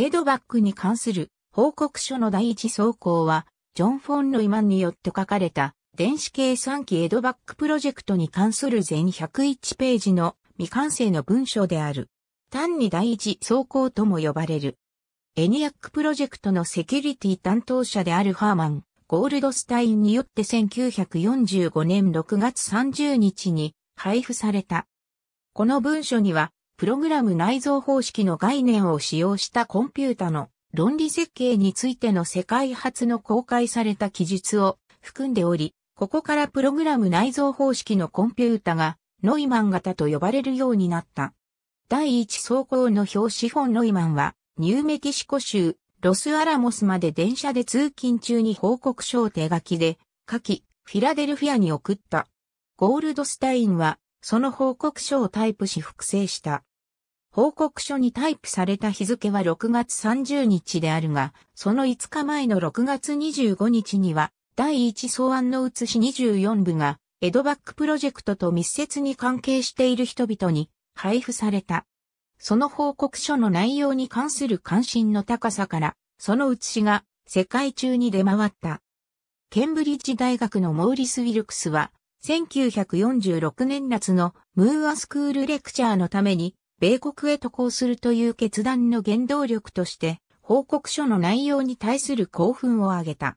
エドバックに関する報告書の第一走行は、ジョン・フォン・ロイマンによって書かれた電子計算機エドバックプロジェクトに関する全101ページの未完成の文書である。単に第一走行とも呼ばれる。エニアックプロジェクトのセキュリティ担当者であるハーマン、ゴールドスタインによって1945年6月30日に配布された。この文書にはプログラム内蔵方式の概念を使用したコンピュータの論理設計についての世界初の公開された記述を含んでおり、ここからプログラム内蔵方式のコンピュータがノイマン型と呼ばれるようになった。第一走行の表紙本ノイマンはニューメキシコ州ロスアラモスまで電車で通勤中に報告書を手書きで書き、フィラデルフィアに送った。ゴールドスタインはその報告書をタイプし複製した。報告書にタイプされた日付は6月30日であるが、その5日前の6月25日には、第1草案の写し24部が、エドバックプロジェクトと密接に関係している人々に配布された。その報告書の内容に関する関心の高さから、その写しが世界中に出回った。ケンブリッジ大学のモーリス・ウィルクスは、1946年夏のムーアスクールレクチャーのために米国へ渡航するという決断の原動力として、報告書の内容に対する興奮を挙げた。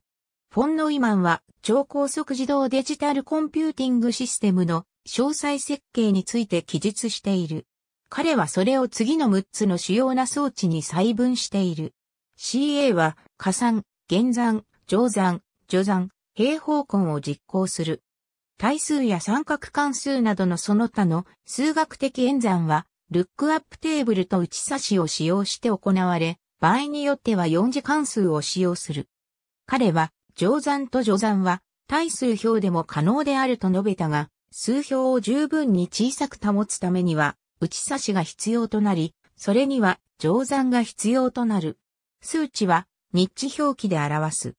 フォン・ノイマンは超高速自動デジタルコンピューティングシステムの詳細設計について記述している。彼はそれを次の6つの主要な装置に細分している。CA は加算、減算、乗算、除算、平方根を実行する。対数や三角関数などのその他の数学的演算はルックアップテーブルと打ち差しを使用して行われ、場合によっては4次関数を使用する。彼は、乗算と除算は、対数表でも可能であると述べたが、数表を十分に小さく保つためには、打ち差しが必要となり、それには、乗算が必要となる。数値は、日地表記で表す。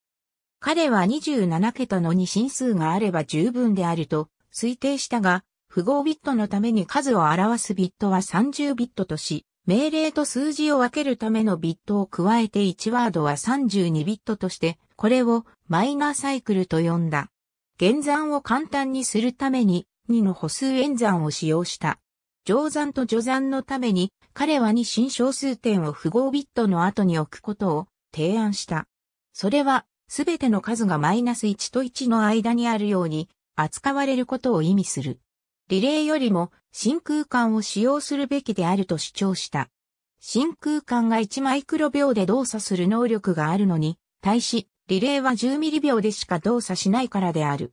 彼は27桁の二進数があれば十分であると推定したが、符号ビットのために数を表すビットは30ビットとし、命令と数字を分けるためのビットを加えて1ワードは32ビットとして、これをマイナーサイクルと呼んだ。減算を簡単にするために2の歩数演算を使用した。乗算と除算のために彼は2新小数点を符号ビットの後に置くことを提案した。それはすべての数がマイナス1と1の間にあるように扱われることを意味する。リレーよりも真空管を使用するべきであると主張した。真空管が1マイクロ秒で動作する能力があるのに、対し、リレーは10ミリ秒でしか動作しないからである。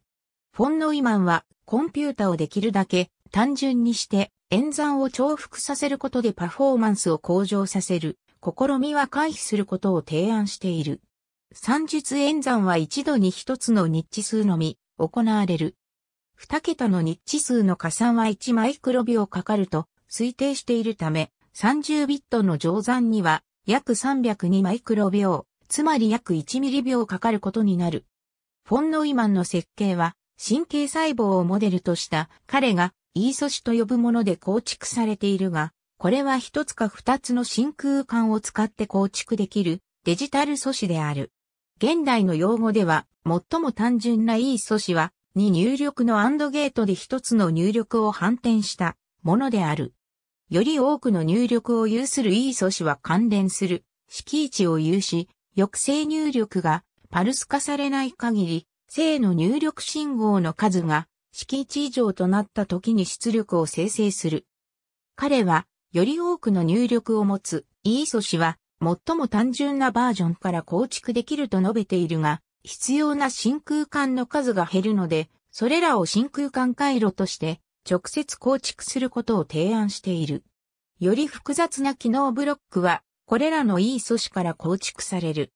フォンノイマンは、コンピュータをできるだけ単純にして演算を重複させることでパフォーマンスを向上させる試みは回避することを提案している。算術演算は一度に一つの日数のみ行われる。2桁の日ッ数の加算は1マイクロ秒かかると推定しているため、30ビットの乗算には約302マイクロ秒、つまり約1ミリ秒かかることになる。フォン・ノイマンの設計は神経細胞をモデルとした彼がイーソシと呼ぶもので構築されているが、これは一つか二つの真空管を使って構築できるデジタル素子である。現代の用語では最も単純なイー素子はに入力のアンドゲートで一つの入力を反転したものである。より多くの入力を有する E 素子は関連する式位置を有し、抑制入力がパルス化されない限り、正の入力信号の数が式位置以上となった時に出力を生成する。彼は、より多くの入力を持つ E 素子は、最も単純なバージョンから構築できると述べているが、必要な真空管の数が減るので、それらを真空管回路として直接構築することを提案している。より複雑な機能ブロックは、これらのいい素子から構築される。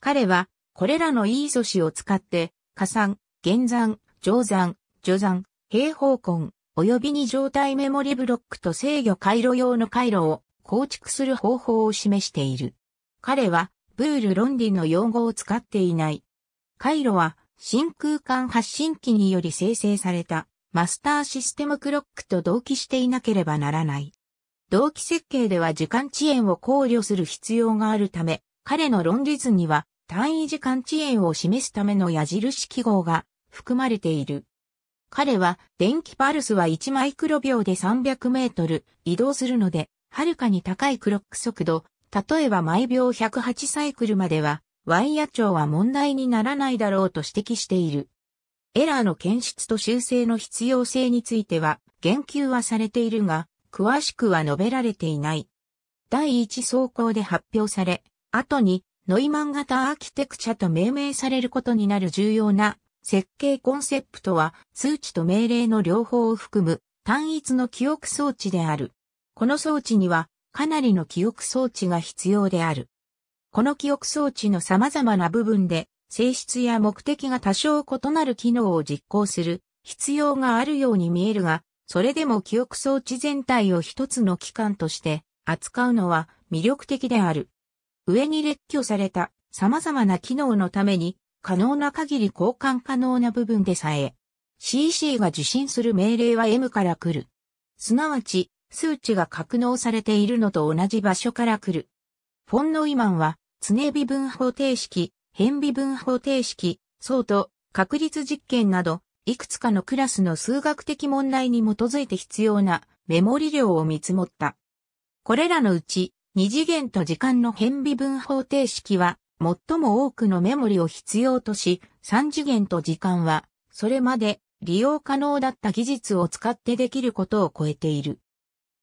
彼は、これらのいい素子を使って、加算、減算、乗算、除算、平方根、及びに状態メモリブロックと制御回路用の回路を構築する方法を示している。彼は、ブール論理の用語を使っていない。回路は真空管発信機により生成されたマスターシステムクロックと同期していなければならない。同期設計では時間遅延を考慮する必要があるため、彼の論理図には単位時間遅延を示すための矢印記号が含まれている。彼は電気パルスは1マイクロ秒で300メートル移動するので、はるかに高いクロック速度、例えば毎秒108サイクルまではワイヤ長は問題にならないだろうと指摘している。エラーの検出と修正の必要性については、言及はされているが、詳しくは述べられていない。第一走行で発表され、後にノイマン型アーキテクチャと命名されることになる重要な設計コンセプトは数値と命令の両方を含む単一の記憶装置である。この装置にはかなりの記憶装置が必要である。この記憶装置の様々な部分で、性質や目的が多少異なる機能を実行する必要があるように見えるが、それでも記憶装置全体を一つの機関として扱うのは魅力的である。上に列挙された様々な機能のために可能な限り交換可能な部分でさえ CC が受信する命令は M から来る。すなわち数値が格納されているのと同じ場所から来る。フォンノイマンは常微分方程式、変微分方程式、相当、確率実験など、いくつかのクラスの数学的問題に基づいて必要なメモリ量を見積もった。これらのうち、二次元と時間の変微分方程式は、最も多くのメモリを必要とし、三次元と時間は、それまで利用可能だった技術を使ってできることを超えている。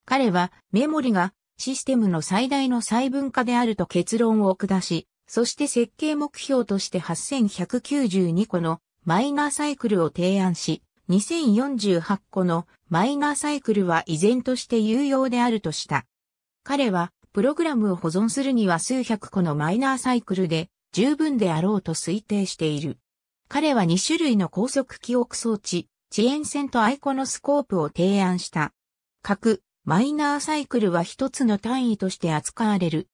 彼はメモリがシステムの最大の細分化であると結論を下し、そして設計目標として8192個のマイナーサイクルを提案し、2048個のマイナーサイクルは依然として有用であるとした。彼は、プログラムを保存するには数百個のマイナーサイクルで十分であろうと推定している。彼は2種類の高速記憶装置、遅延線とアイコのスコープを提案した。マイナーサイクルは一つの単位として扱われる。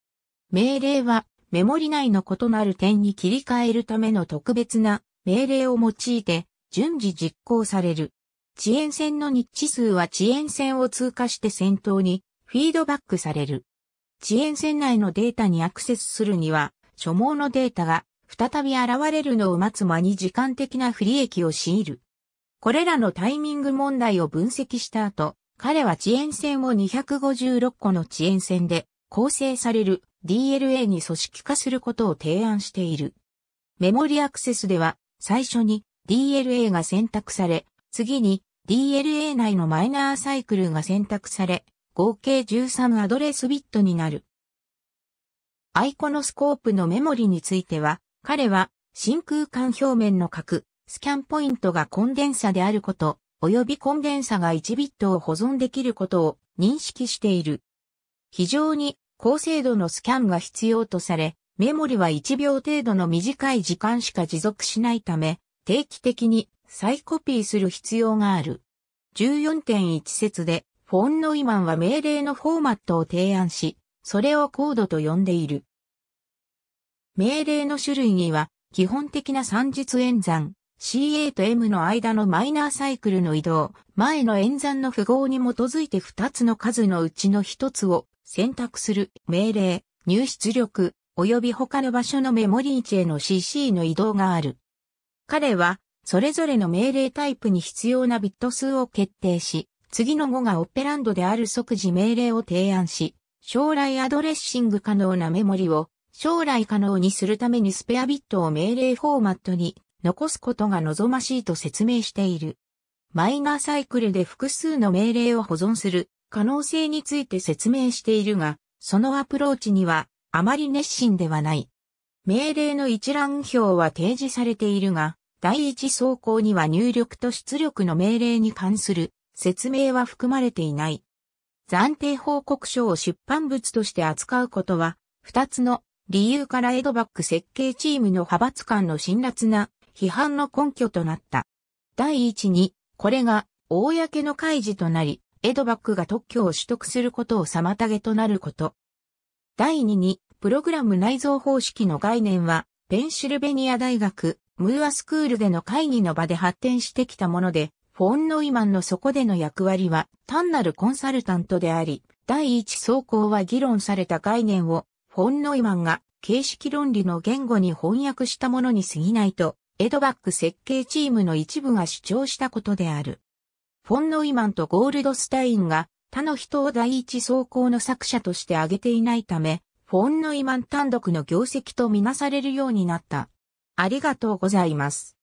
命令はメモリ内の異なる点に切り替えるための特別な命令を用いて順次実行される。遅延線の日地数は遅延線を通過して先頭にフィードバックされる。遅延線内のデータにアクセスするには、所望のデータが再び現れるのを待つ間に時間的な不利益を強いる。これらのタイミング問題を分析した後、彼は遅延線を256個の遅延線で構成される DLA に組織化することを提案している。メモリアクセスでは最初に DLA が選択され、次に DLA 内のマイナーサイクルが選択され、合計13アドレスビットになる。アイコノスコープのメモリについては、彼は真空管表面の核、スキャンポイントがコンデンサであること、及びコンデンサが1ビットを保存できることを認識している。非常に高精度のスキャンが必要とされ、メモリは1秒程度の短い時間しか持続しないため、定期的に再コピーする必要がある。14.1節で、フォン・ノイマンは命令のフォーマットを提案し、それをコードと呼んでいる。命令の種類には、基本的な算術演算、CA と M の間のマイナーサイクルの移動、前の演算の符号に基づいて2つの数のうちの1つを選択する命令、入出力、及び他の場所のメモリ位置への CC の移動がある。彼は、それぞれの命令タイプに必要なビット数を決定し、次の5がオペランドである即時命令を提案し、将来アドレッシング可能なメモリを将来可能にするためにスペアビットを命令フォーマットに残すことが望ましいと説明している。マイナーサイクルで複数の命令を保存する可能性について説明しているが、そのアプローチにはあまり熱心ではない。命令の一覧表は提示されているが、第一走行には入力と出力の命令に関する説明は含まれていない。暫定報告書を出版物として扱うことは、二つの理由からエドバック設計チームの派閥間の辛辣な批判の根拠となった。第一に、これが、公の開示となり、エドバックが特許を取得することを妨げとなること。第二に、プログラム内蔵方式の概念は、ペンシルベニア大学、ムーアスクールでの会議の場で発展してきたもので、フォン・ノイマンのそこでの役割は単なるコンサルタントであり、第一走行は議論された概念をフォン・ノイマンが形式論理の言語に翻訳したものに過ぎないとエドバック設計チームの一部が主張したことである。フォン・ノイマンとゴールドスタインが他の人を第一走行の作者として挙げていないため、フォン・ノイマン単独の業績とみなされるようになった。ありがとうございます。